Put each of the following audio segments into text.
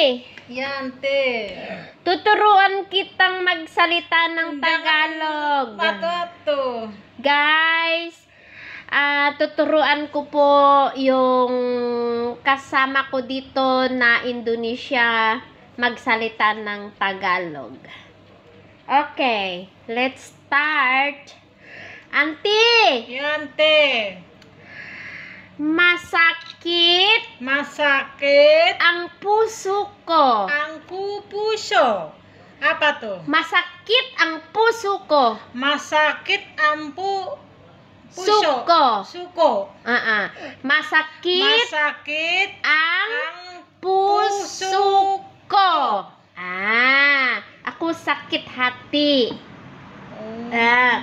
te. Yan, te. Tuturuan kitang magsalita ng Tagalog. Patoto. Guys, uh, tuturuan ko po yung kasama ko dito na Indonesia magsalita ng Tagalog. Okay, let's start. Auntie! Yan, te. Masakit Masakit Angpu suko ang puso Apa tuh? Masakit angpu suko Masakit ang puso. Suko Suko uh -uh. Masakit Masakit Angpu suko Ah Aku sakit hati oh. Eh.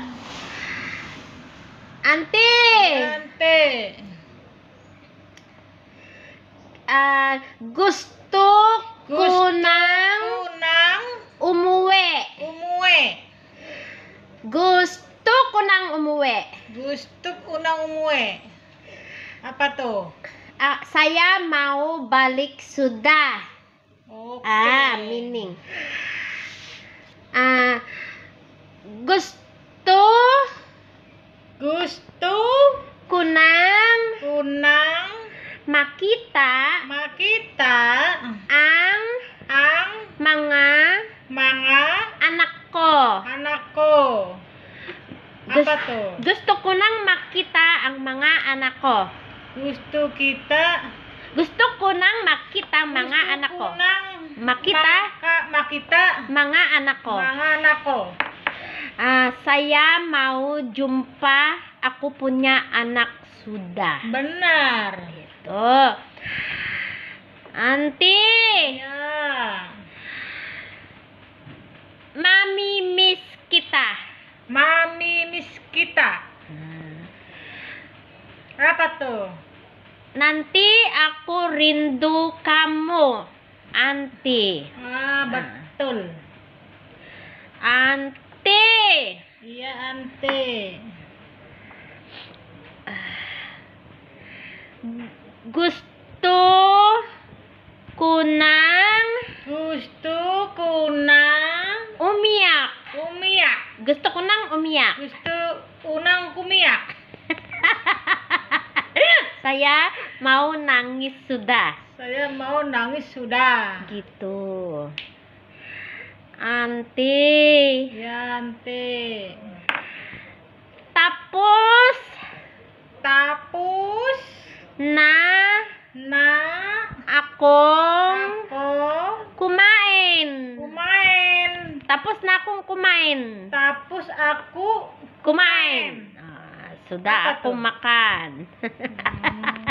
Ante Ante uh, ah, gusto, gusto ko ng, ko ng umuwi. Umuwi. Gusto ko ng umuwi. Gusto ko ng umuwi. Apa to? Uh, saya mau balik sudah. Okay. Ah, meaning. Ah, uh, gusto gusto kunang kunang makita kita ang ang manga manga anakko anakko apa Gust, tuh gusto ko nang makita ang mga ko. gusto kita gusto ko nang makita mga anakko makita maka, makita mga ko. mga ko. uh, ah, saya mau jumpa aku punya anak sudah benar itu Anti. Ya. Mami Miss kita. Mami Miss kita. Hmm. Apa tuh? Nanti aku rindu kamu, Anti. Ah, hmm. betul. Anti. Iya, Anti. Gusti kunang gusto kunang umiak umiak gusto kunang umiak gusto kunang kumiak saya mau nangis sudah saya mau nangis sudah gitu anti ya anti tapus tapus na na aku Tapos na akong kumain. Tapos ako Kumain. Ah, suda ako makan. mm.